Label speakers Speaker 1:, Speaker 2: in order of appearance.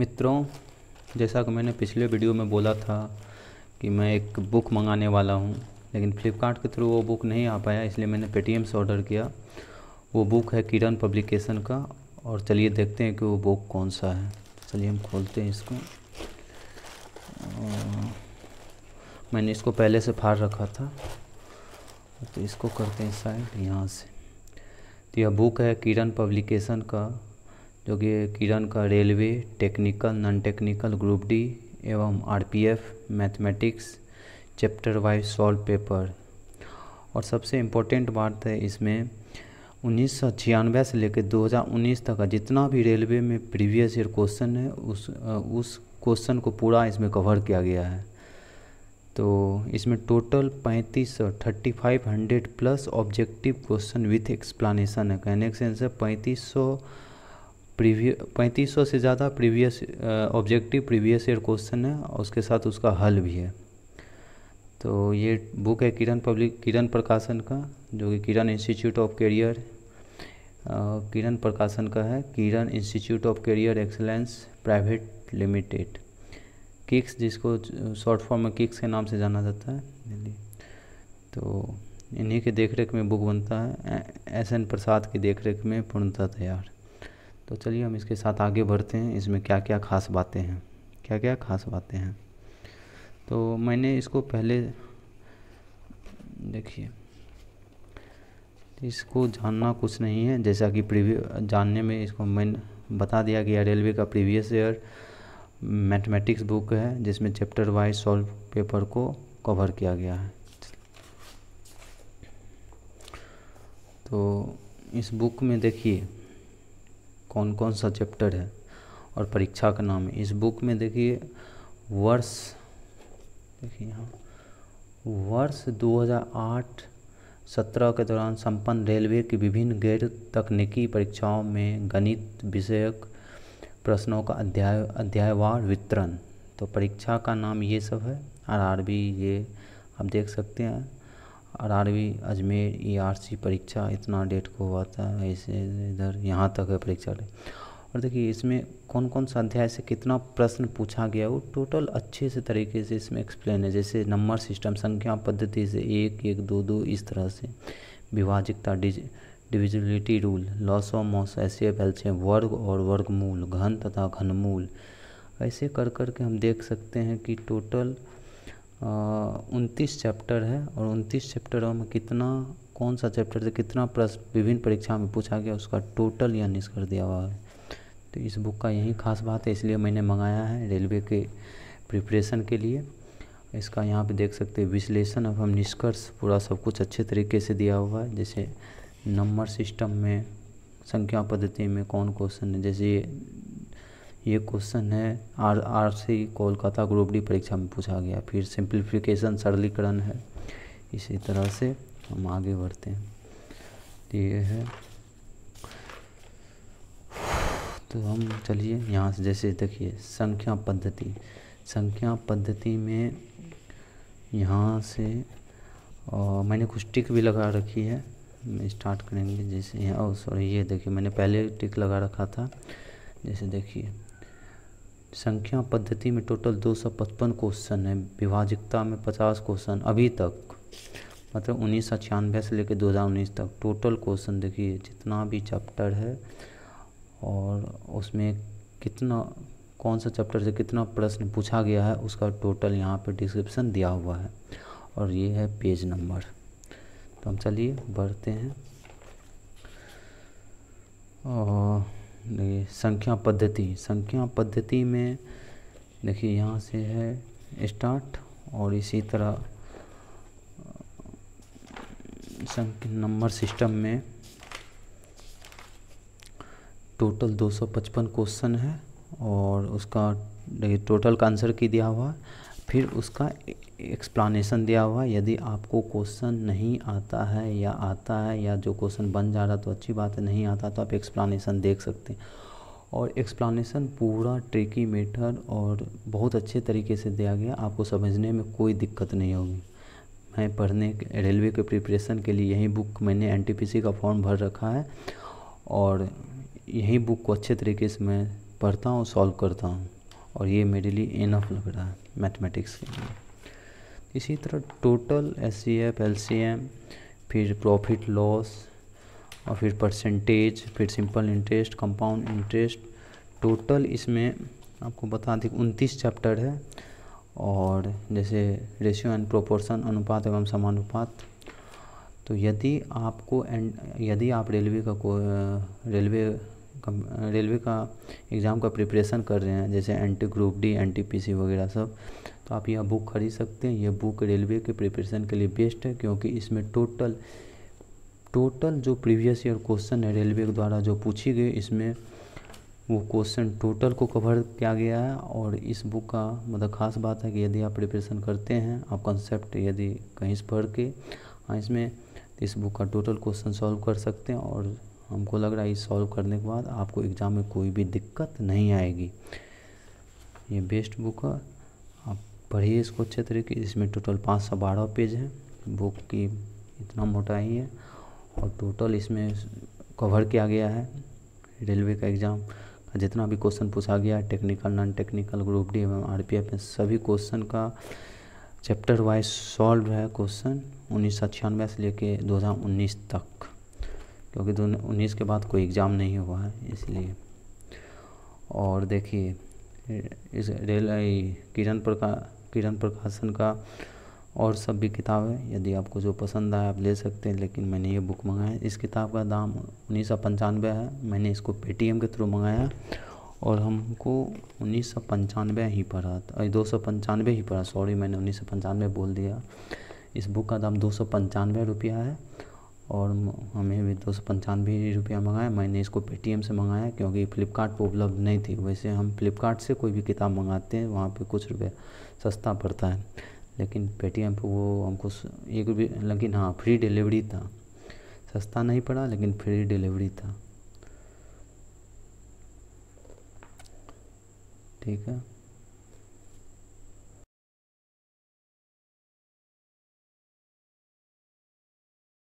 Speaker 1: मित्रों जैसा कि मैंने पिछले वीडियो में बोला था कि मैं एक बुक मंगाने वाला हूँ लेकिन फ्लिपकार्ट के थ्रू वो बुक नहीं आ पाया इसलिए मैंने पेटीएम से ऑर्डर किया वो बुक है किरण पब्लिकेशन का और चलिए देखते हैं कि वो बुक कौन सा है चलिए हम खोलते हैं इसको मैंने इसको पहले से फाड़ रखा था तो इसको करते हैं साइड यहाँ से तो यह बुक है किरण पब्लिकेशन का जो कि किरण का railway technical non technical group D एवं RPF mathematics chapter wise solve paper और सबसे इम्पोर्टेंट बात है इसमें उन्नीस से लेकर 2019 तक का जितना भी रेलवे में प्रीवियस ईयर क्वेश्चन है उस उस क्वेश्चन को पूरा इसमें कवर किया गया है तो इसमें टोटल पैंतीस सौ thirty five hundred plus objective question with explanation है कहने के सेंस पैंतीस सौ प्रीविय पैंतीस सौ से ज़्यादा previous objective previous year question है और उसके साथ उसका हल भी है तो ये बुक है किरण पब्लिक किरण प्रकाशन का जो कि Kiran institute of career Kiran Prakashan का है Kiran institute of career excellence private limited KICX जिसको शॉर्ट फॉर्म में किक्स के नाम से जाना जाता है तो इन्हीं के देखरेख में बुक बनता है एस एन प्रसाद की देखरेख में पूर्णतः तैयार तो चलिए हम इसके साथ आगे बढ़ते हैं इसमें क्या क्या खास बातें हैं क्या क्या खास बातें हैं तो मैंने इसको पहले देखिए इसको जानना कुछ नहीं है जैसा कि प्रीवियस जानने में इसको मैंने बता दिया गया रेलवे का प्रीवियस ईयर मैथमेटिक्स बुक है जिसमें चैप्टर वाइज सॉल्व पेपर को कवर किया गया है तो इस बुक में देखिए कौन कौन सा चैप्टर है और परीक्षा का नाम है इस बुक में देखिए वर्ष देखिए यहाँ वर्ष 2008 सत्रह के दौरान संपन्न रेलवे की विभिन्न गैर तकनीकी परीक्षाओं में गणित विषयक प्रश्नों का अध्याय अध्यायवार वितरण तो परीक्षा का नाम ये सब है आर बी ये आप देख सकते हैं वी अजमेर ईआरसी e परीक्षा इतना डेट को हुआ था ऐसे इधर यहाँ तक है परीक्षा और देखिए इसमें कौन कौन सा अध्याय से कितना प्रश्न पूछा गया वो टोटल अच्छे से तरीके से इसमें एक्सप्लेन है जैसे नंबर सिस्टम संख्या पद्धति से एक एक दो दो इस तरह से विभाजिकता डिविजिबिलिटी रूल लॉस ऑफ मॉस ऐसे फैलचे वर्ग और वर्गमूल घन तथा घनमूल ऐसे कर कर के हम देख सकते हैं कि टोटल उनतीस चैप्टर है और उनतीस चैप्टरों में कितना कौन सा चैप्टर से कितना प्रश्न विभिन्न परीक्षा में पूछा गया उसका टोटल यह निष्कर्ष दिया हुआ है तो इस बुक का यही खास बात है इसलिए मैंने मंगाया है रेलवे के प्रिपरेशन के लिए इसका यहाँ पे देख सकते हैं विश्लेषण अब हम निष्कर्ष पूरा सब कुछ अच्छे तरीके से दिया हुआ है जैसे नंबर सिस्टम में संख्या पद्धति में कौन क्वेश्चन है जैसे ये क्वेश्चन है R R C Kolkata group D परीक्षा में पूछा गया फिर सिंप्लीफिकेशन सरलीकरण है इसी तरह से हम आगे बढ़ते हैं ये है तो हम चलिए यहाँ से जैसे देखिए संख्या पद्धति संख्या पद्धति में यहाँ से और मैंने कुछ टिक भी लगा रखी है स्टार्ट करेंगे जैसे यहाँ सॉरी ये देखिए मैंने पहले टिक लगा रखा था जैसे देखिए संख्या पद्धति में टोटल 255 क्वेश्चन है विभाजिकता में 50 क्वेश्चन अभी तक मतलब उन्नीस सौ छियानवे से लेकर 2019 तक टोटल क्वेश्चन देखिए जितना भी चैप्टर है और उसमें कितना कौन सा चैप्टर से कितना प्रश्न पूछा गया है उसका टोटल यहाँ पर डिस्क्रिप्शन दिया हुआ है और ये है पेज नंबर तो हम चलिए बढ़ते हैं और देखिए संख्या पद्धति संख्या पद्धति में देखिए यहाँ से है स्टार्ट और इसी तरह नंबर सिस्टम में टोटल 255 क्वेश्चन है और उसका देखिए टोटल का आंसर की दिया हुआ है फिर उसका एक्सप्लानेशन दिया हुआ यदि आपको क्वेश्चन नहीं आता है या आता है या जो क्वेश्चन बन जा रहा तो अच्छी बात है नहीं आता तो आप एक्सप्लानेशन देख सकते हैं और एक्सप्लानेशन पूरा ट्रिकी मेथड और बहुत अच्छे तरीके से दिया गया आपको समझने में कोई दिक्कत नहीं होगी मैं पढ़ने रेलवे के प्रिपरेशन के लिए यही बुक मैंने एन का फॉर्म भर रखा है और यही बुक को अच्छे तरीके से मैं पढ़ता हूँ सॉल्व करता हूँ और ये मेरे लिए इनफ लग रहा है मैथमेटिक्स के लिए इसी तरह total S C F L C M फिर प्रॉफिट लॉस और फिर परसेंटेज फिर simple interest compound interest total इसमें आपको बता दें उनतीस चैप्टर है और जैसे रेशियो एंड प्रोपोर्शन अनुपात एवं समानुपात तो यदि आपको एंड यदि आप रेलवे का को रेलवे रेलवे का एग्ज़ाम का प्रिपरेशन कर रहे हैं जैसे एंटी ग्रुप डी एन वगैरह सब तो आप यह बुक खरीद सकते हैं यह बुक रेलवे के प्रिपरेशन के लिए बेस्ट है क्योंकि इसमें टोटल टोटल जो प्रीवियस ईयर क्वेश्चन है रेलवे द्वारा जो पूछी गई इसमें वो क्वेश्चन टोटल को कवर किया गया है और इस बुक का मतलब खास बात है कि यदि आप प्रिपरेशन करते हैं आप कंसेप्ट यदि कहीं से पढ़ के हाँ इसमें इस बुक का टोटल क्वेश्चन सॉल्व कर सकते हैं और हमको लग रहा है इस सॉल्व करने के बाद आपको एग्ज़ाम में कोई भी दिक्कत नहीं आएगी ये बेस्ट बुक है आप पढ़िए इसको अच्छे तरीके इसमें टोटल पाँच सौ बारह पेज है बुक की इतना मोटा ही है और टोटल इसमें कवर किया गया है रेलवे का एग्ज़ाम का जितना भी क्वेश्चन पूछा गया है technical non technical group D एवं आर पी एफ में सभी क्वेश्चन का चैप्टर वाइज सॉल्व है क्वेश्चन उन्नीस सौ छियानवे से लेके दो हज़ार उन्नीस तक क्योंकि दो उन्नीस के बाद कोई एग्ज़ाम नहीं हुआ है इसलिए और देखिए इस रेल किरण प्रकाश किरण प्रकाशन का और सब भी किताब है यदि आपको जो पसंद आए आप ले सकते हैं लेकिन मैंने ये बुक मंगाया इस किताब का दाम उन्नीस सौ पंचानवे है मैंने इसको पेटीएम के थ्रू मंगाया और हमको उन्नीस सौ पंचानवे ही पढ़ा था दो सौ पंचानवे ही पढ़ा सॉरी मैंने उन्नीस सौ पंचानवे बोल दिया इस बुक का दाम दो सौ पंचानवे रुपया है और हमें भी दो सौ पंचानवे रुपया मंगाया मैंने इसको पेटीएम से मंगाया क्योंकि फ़्लिपकार्ट पर उपलब्ध नहीं थी वैसे हम फ़्लिपकार्ट से कोई भी किताब मंगाते हैं वहाँ पे कुछ रुपया सस्ता पड़ता है लेकिन पेटीएम पर वो हमको एक भी लेकिन हाँ फ्री डिलीवरी था सस्ता नहीं पड़ा लेकिन फ्री डिलीवरी था ठीक है